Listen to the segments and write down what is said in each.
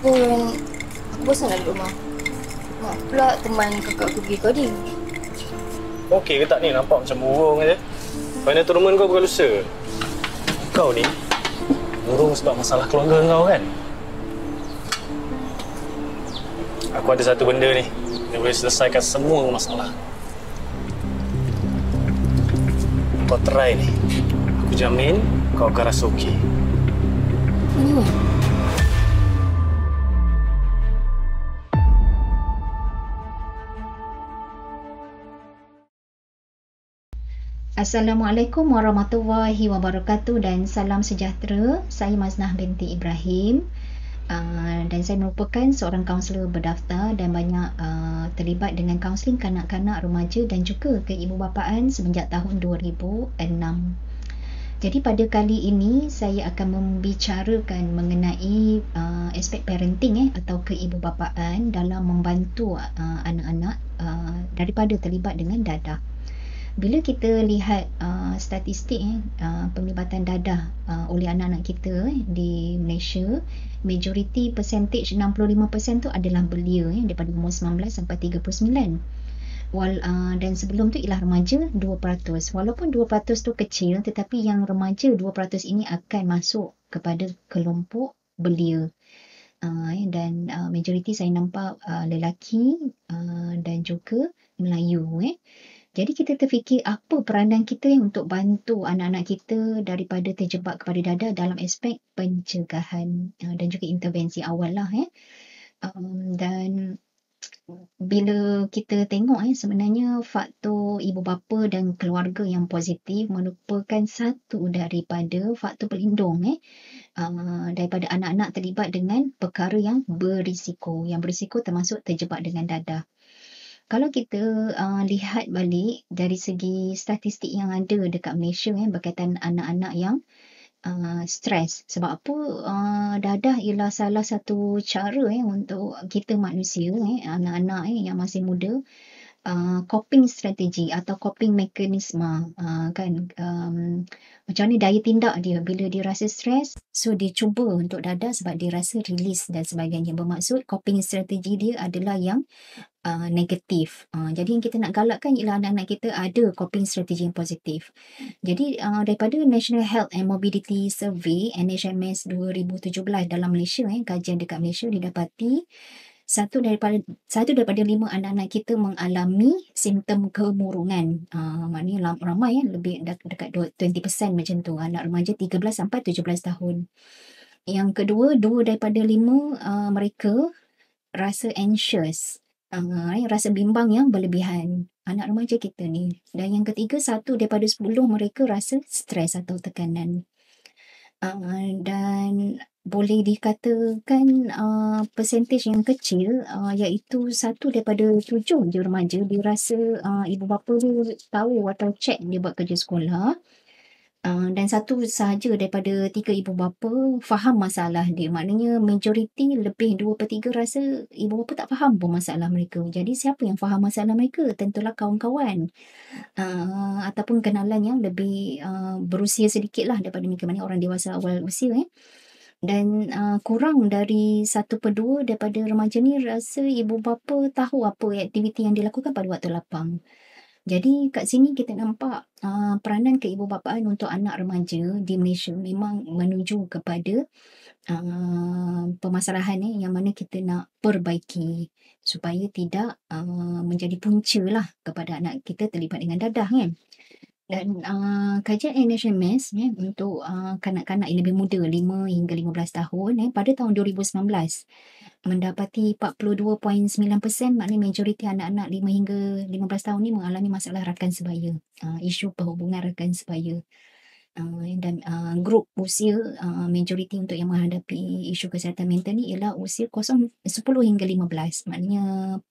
pun aku bosan nak duduk rumah. Nak pula teman kakak aku pergi coding. Okey ke tak ni nampak macam burung aja. Final tournament kau bukan lusa. Kau ni burung sebab masalah keluarga kau kan? Aku ada satu benda ni. Dia boleh selesaikan semua masalah. Kau try ni. Aku jamin kau akan rasa okey. Ini mana? Assalamualaikum warahmatullahi wabarakatuh dan salam sejahtera. Saya Maznah binti Ibrahim uh, dan saya merupakan seorang kaunselor berdaftar dan banyak uh, terlibat dengan kaunseling kanak-kanak remaja dan juga keibubapaan semenjak tahun 2006. Jadi pada kali ini saya akan membicarakan mengenai uh, aspek parenting eh, atau keibubapaan dalam membantu uh, anak-anak uh, daripada terlibat dengan dadah bila kita lihat uh, statistik eh, uh, penglibatan dadah uh, oleh anak-anak kita eh, di Malaysia, majority percentage 65% tu adalah belia eh, daripada umur 19 sampai 39. Wal, uh, dan sebelum tu ialah remaja 2%. Walaupun 2% tu kecil tetapi yang remaja 2% ini akan masuk kepada kelompok belia. Uh, eh, dan uh, majoriti saya nampak uh, lelaki uh, dan juga Melayu. Eh. Jadi kita terfikir apa peranan kita yang untuk bantu anak-anak kita daripada terjebak kepada dada dalam aspek pencegahan eh, dan juga intervensi awal lah. Eh. Um, dan bila kita tengok eh, sebenarnya faktor ibu bapa dan keluarga yang positif merupakan satu daripada faktor pelindung eh, uh, daripada anak-anak terlibat dengan perkara yang berisiko. Yang berisiko termasuk terjebak dengan dada kalau kita uh, lihat balik dari segi statistik yang ada dekat Malaysia eh, berkaitan anak-anak yang uh, stres. Sebab apa uh, dadah ialah salah satu cara eh, untuk kita manusia, eh, anak-anak eh, yang masih muda, uh, Uh, coping strategi atau coping mechanism uh, kan um, macam ni daya tindak dia bila dia rasa stres so dia cuba untuk dada sebab dia rasa release dan sebagainya bermaksud coping strategi dia adalah yang uh, negatif uh, jadi yang kita nak galakkan ialah anak-anak kita ada coping strategi yang positif jadi uh, daripada National Health and Mobility Survey NHMS 2017 dalam Malaysia eh, kajian dekat Malaysia didapati dapati satu daripada satu daripada lima anak-anak kita mengalami simptom kemurungan. Uh, maknanya ramai ya, lebih dekat 20% macam tu. Anak remaja 13 sampai 17 tahun. Yang kedua, dua daripada lima uh, mereka rasa anxious. Uh, rasa bimbang yang berlebihan anak remaja kita ni. Dan yang ketiga, satu daripada sepuluh mereka rasa stres atau tekanan uh, dan boleh dikatakan uh, percentage yang kecil uh, iaitu satu daripada tujuh je remaja dia rasa uh, ibu bapa dia tahu atau check dia buat kerja sekolah Ah, dan satu sahaja daripada tiga ibu bapa faham masalah dia. Maknanya majoriti lebih dua per tiga rasa ibu bapa tak faham pun masalah mereka. Jadi siapa yang faham masalah mereka? Tentulah kawan-kawan uh, ataupun kenalan yang lebih uh, berusia sedikit lah daripada mereka. Maknanya orang dewasa awal usia. Eh. Dan uh, kurang dari satu per dua daripada remaja ni rasa ibu bapa tahu apa aktiviti yang dilakukan pada waktu lapang. Jadi kat sini kita nampak uh, peranan keibubapaan untuk anak remaja di Malaysia memang menuju kepada uh, ah, pemasarahan ni eh, yang mana kita nak perbaiki supaya tidak uh, menjadi punca lah kepada anak kita terlibat dengan dadah kan. Dan uh, kajian NHMS ya, eh, untuk uh, kanak-kanak yang lebih muda 5 hingga 15 tahun eh, pada tahun 2019 mendapati 42.9% maknanya majoriti anak-anak 5 hingga 15 tahun ni mengalami masalah rakan sebaya uh, isu perhubungan rakan sebaya uh, dan uh, grup usia uh, majoriti untuk yang menghadapi isu kesihatan mental ni ialah usia kosong 10 hingga 15 maknanya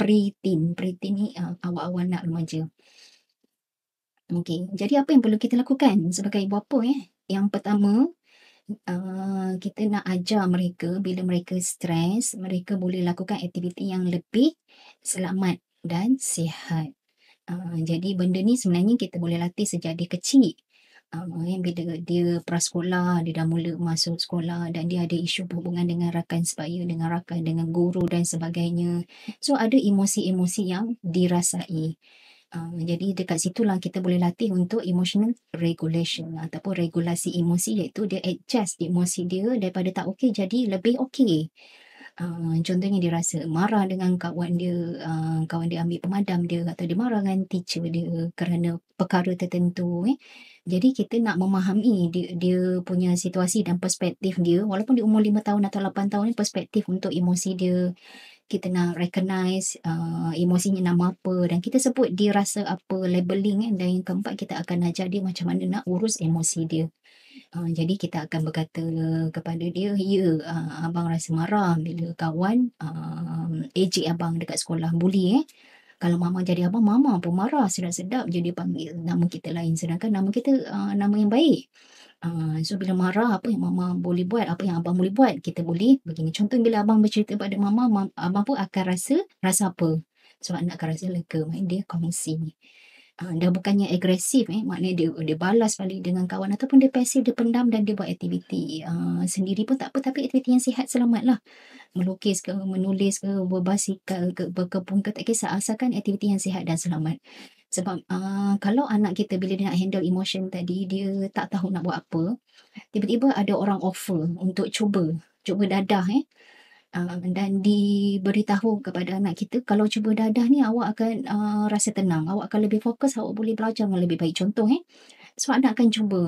pre-teen pre-teen ni uh, awal-awal nak remaja Okay. Jadi apa yang perlu kita lakukan sebagai ibu apa eh? Yang pertama, uh, kita nak ajar mereka bila mereka stres, mereka boleh lakukan aktiviti yang lebih selamat dan sihat. Uh, jadi benda ni sebenarnya kita boleh latih sejak dia kecil. Uh, bila dia prasekolah, dia dah mula masuk sekolah dan dia ada isu hubungan dengan rakan sebaya, dengan rakan, dengan guru dan sebagainya. So ada emosi-emosi yang dirasai. Um, jadi dekat situlah kita boleh latih untuk emotional regulation ataupun regulasi emosi iaitu dia adjust emosi dia daripada tak okey jadi lebih okey. Uh, contohnya dia rasa marah dengan kawan dia, uh, kawan dia ambil pemadam dia atau dia marah dengan teacher dia kerana perkara tertentu. Eh. Jadi kita nak memahami dia, dia punya situasi dan perspektif dia walaupun di umur 5 tahun atau 8 tahun ni perspektif untuk emosi dia kita nak recognize uh, emosinya nama apa dan kita sebut dia rasa apa labeling kan dan yang keempat kita akan ajar dia macam mana nak urus emosi dia uh, jadi kita akan berkata kepada dia ya uh, abang rasa marah bila kawan uh, ejek abang dekat sekolah bully eh kalau mama jadi apa mama pun marah. Sedap-sedap jadi panggil nama kita lain. Sedangkan nama kita uh, nama yang baik. Uh, so bila marah apa yang mama boleh buat apa yang abang boleh buat kita boleh begini contoh bila abang bercerita pada mama, mama abang pun akan rasa rasa apa sebab anak akan rasa lega main dia kongsi ni uh, ah, dia bukannya agresif eh maknanya dia dia balas balik dengan kawan ataupun dia pasif dia pendam dan dia buat aktiviti uh, sendiri pun tak apa tapi aktiviti yang sihat selamat lah melukis ke menulis ke berbasikal ke berkebun ke tak kisah asalkan aktiviti yang sihat dan selamat sebab uh, kalau anak kita bila dia nak handle emotion tadi, dia tak tahu nak buat apa. Tiba-tiba ada orang offer untuk cuba. Cuba dadah eh. Um, dan diberitahu kepada anak kita, kalau cuba dadah ni awak akan uh, rasa tenang. Awak akan lebih fokus, awak boleh belajar dengan lebih baik. Contoh eh. So anak akan cuba.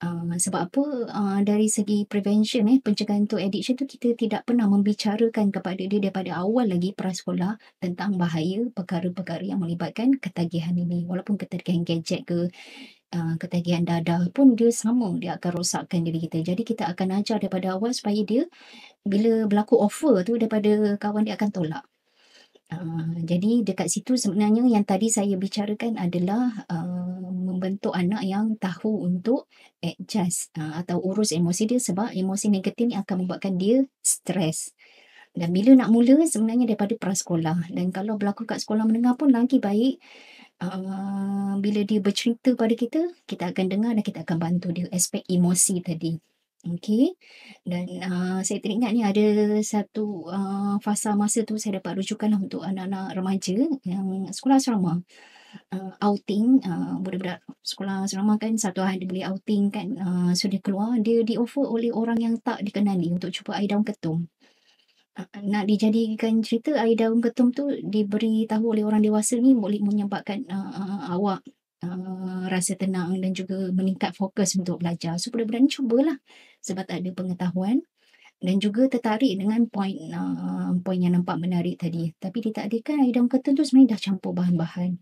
Ah, sebab apa uh, dari segi prevention eh pencegahan untuk addiction tu kita tidak pernah membicarakan kepada dia daripada awal lagi prasekolah tentang bahaya perkara-perkara yang melibatkan ketagihan ini walaupun ketagihan gadget ke Uh, ketagihan dadah pun dia sama dia akan rosakkan diri kita jadi kita akan ajar daripada awal supaya dia bila berlaku offer tu daripada kawan dia akan tolak Ah, jadi dekat situ sebenarnya yang tadi saya bicarakan adalah uh, membentuk anak yang tahu untuk adjust uh, atau urus emosi dia sebab emosi negatif ni akan membuatkan dia stres. Dan bila nak mula sebenarnya daripada prasekolah dan kalau berlaku kat sekolah menengah pun lagi baik uh, bila dia bercerita pada kita, kita akan dengar dan kita akan bantu dia aspek emosi tadi. Okay. Dan uh, saya teringat ni ada satu uh, fasa masa tu saya dapat rujukan lah untuk anak-anak remaja yang sekolah asrama. Uh, outing uh, budak-budak sekolah asrama kan satu hari dia boleh outing kan uh, so dia keluar dia di offer oleh orang yang tak dikenali untuk cuba air daun ketum uh, nak dijadikan cerita air daun ketum tu diberi tahu oleh orang dewasa ni boleh menyebabkan uh, awak Eh, rasa tenang dan juga meningkat fokus untuk belajar. So budak-budak ni cubalah sebab tak ada pengetahuan dan juga tertarik dengan point uh, point yang nampak menarik tadi. Tapi dia tak ada kan air daun kata tu sebenarnya dah campur bahan-bahan.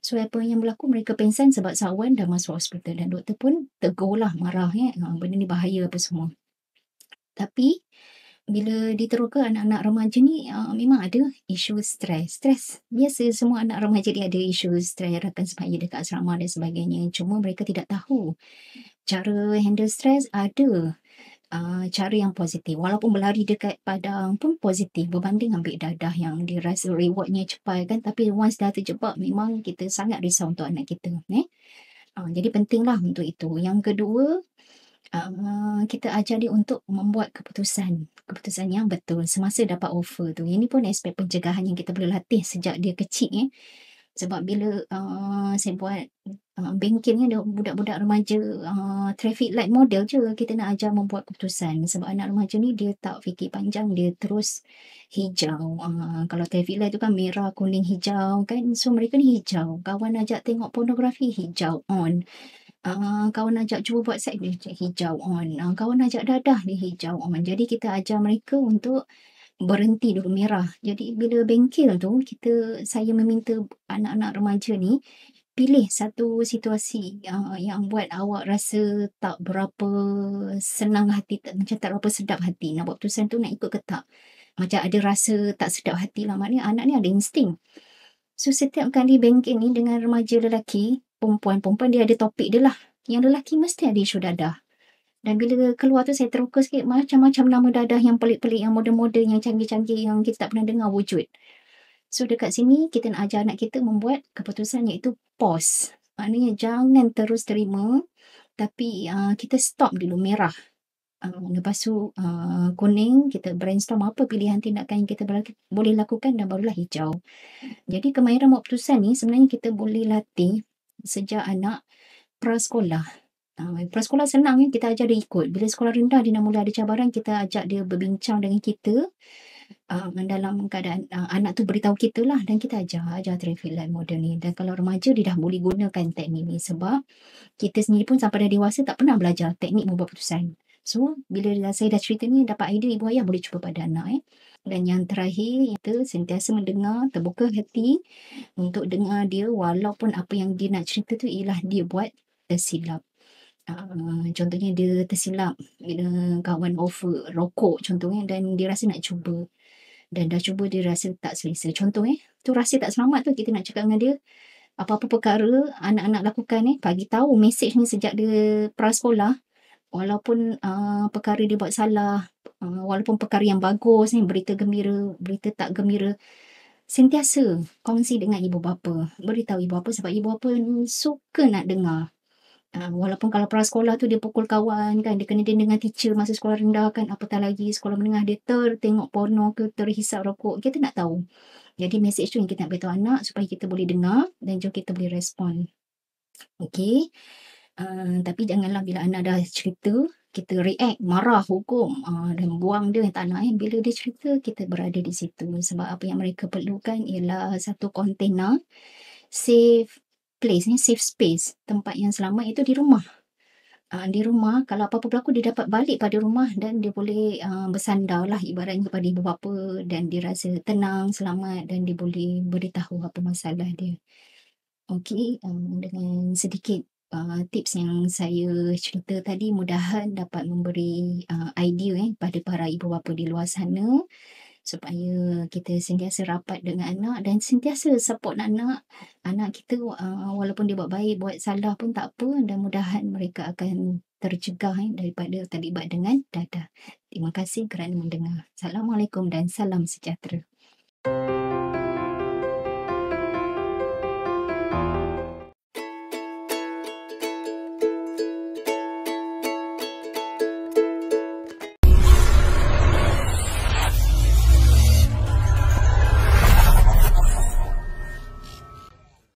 So apa yang berlaku mereka pensan sebab sawan dah masuk hospital dan doktor pun tegur lah marah. Ya? Benda ni bahaya apa semua. Tapi bila diteroka anak-anak remaja ni uh, memang ada isu stres. Stres. Biasa semua anak remaja dia ada isu stres rakan sebaya dekat asrama dan sebagainya. Cuma mereka tidak tahu cara handle stres ada uh, cara yang positif. Walaupun berlari dekat padang pun positif berbanding ambil dadah yang dia rasa rewardnya cepat kan. Tapi once dah terjebak memang kita sangat risau untuk anak kita. Eh? Uh, jadi pentinglah untuk itu. Yang kedua, uh, kita ajar dia untuk membuat keputusan keputusan yang betul semasa dapat offer tu ini pun aspek pencegahan yang kita perlu latih sejak dia kecil eh. sebab bila uh, saya buat uh, banking ni budak-budak remaja uh, traffic light model je kita nak ajar membuat keputusan sebab anak remaja ni dia tak fikir panjang dia terus hijau uh, kalau traffic light tu kan merah kuning hijau kan so mereka ni hijau kawan ajak tengok pornografi hijau on Uh, kawan ajak cuba buat set ni hijau on. Uh, kawan ajak dadah ni hijau on. Jadi kita ajar mereka untuk berhenti dulu merah. Jadi bila bengkel tu kita saya meminta anak-anak remaja ni pilih satu situasi uh, yang buat awak rasa tak berapa senang hati tak, macam tak berapa sedap hati nak buat keputusan tu nak ikut ke tak. Macam ada rasa tak sedap hati lah maknanya anak ni ada insting. So setiap kali bengkel ni dengan remaja lelaki perempuan-perempuan dia ada topik dia lah. Yang lelaki mesti ada isu dadah. Dan bila keluar tu saya teruka sikit macam-macam nama dadah yang pelik-pelik, yang moden-moden, yang canggih-canggih yang kita tak pernah dengar wujud. So dekat sini kita nak ajar anak kita membuat keputusan iaitu pause. Maknanya jangan terus terima tapi uh, kita stop dulu merah. Uh, lepas tu uh, kuning kita brainstorm apa pilihan tindakan yang kita boleh lakukan dan barulah hijau. Jadi kemahiran keputusan ni sebenarnya kita boleh latih sejak anak prasekolah. Ha, prasekolah senang, eh, kita ajar dia ikut. Bila sekolah rendah, dia nak mula ada cabaran, kita ajak dia berbincang dengan kita uh, dalam keadaan uh, anak tu beritahu kita lah dan kita ajar, ajar traffic light model ni. Dan kalau remaja, dia dah boleh gunakan teknik ni sebab kita sendiri pun sampai dah dewasa tak pernah belajar teknik membuat putusan. So, bila lah saya dah cerita ni, dapat idea ibu ayah boleh cuba pada anak. Eh. Dan yang terakhir, kita sentiasa mendengar, terbuka hati untuk dengar dia walaupun apa yang dia nak cerita tu ialah dia buat tersilap. Uh, contohnya dia tersilap bila kawan offer rokok contohnya dan dia rasa nak cuba dan dah cuba dia rasa tak selesa contohnya eh, tu rasa tak selamat tu kita nak cakap dengan dia apa-apa perkara anak-anak lakukan eh pagi tahu mesej ni sejak dia prasekolah walaupun uh, perkara dia buat salah, uh, walaupun perkara yang bagus ni, berita gembira, berita tak gembira, sentiasa kongsi dengan ibu bapa. Beritahu ibu bapa sebab ibu bapa suka nak dengar. Uh, walaupun kalau sekolah tu dia pukul kawan kan, dia kena dia dengan teacher masa sekolah rendah kan, apatah lagi sekolah menengah dia ter tengok porno ke terhisap rokok, kita nak tahu. Jadi mesej tu yang kita nak beritahu anak supaya kita boleh dengar dan juga kita boleh respon. Okay. Um, tapi janganlah bila anak dah cerita, kita react, marah, hukum uh, dan buang dia tak nak. Eh. Bila dia cerita, kita berada di situ. Sebab apa yang mereka perlukan ialah satu kontena safe place, ni safe space. Tempat yang selamat itu di rumah. Uh, di rumah, kalau apa-apa berlaku, dia dapat balik pada rumah dan dia boleh uh, bersandar lah ibaratnya kepada ibu bapa dan dia rasa tenang, selamat dan dia boleh beritahu apa masalah dia. Okey, um, dengan sedikit uh, tips yang saya cerita tadi mudah mudahan dapat memberi uh, idea eh pada para ibu bapa di luar sana supaya kita sentiasa rapat dengan anak dan sentiasa support anak anak kita uh, walaupun dia buat baik buat salah pun tak apa dan mudah mudahan mereka akan tercegah eh, daripada terlibat dengan dadah. Terima kasih kerana mendengar. Assalamualaikum dan salam sejahtera.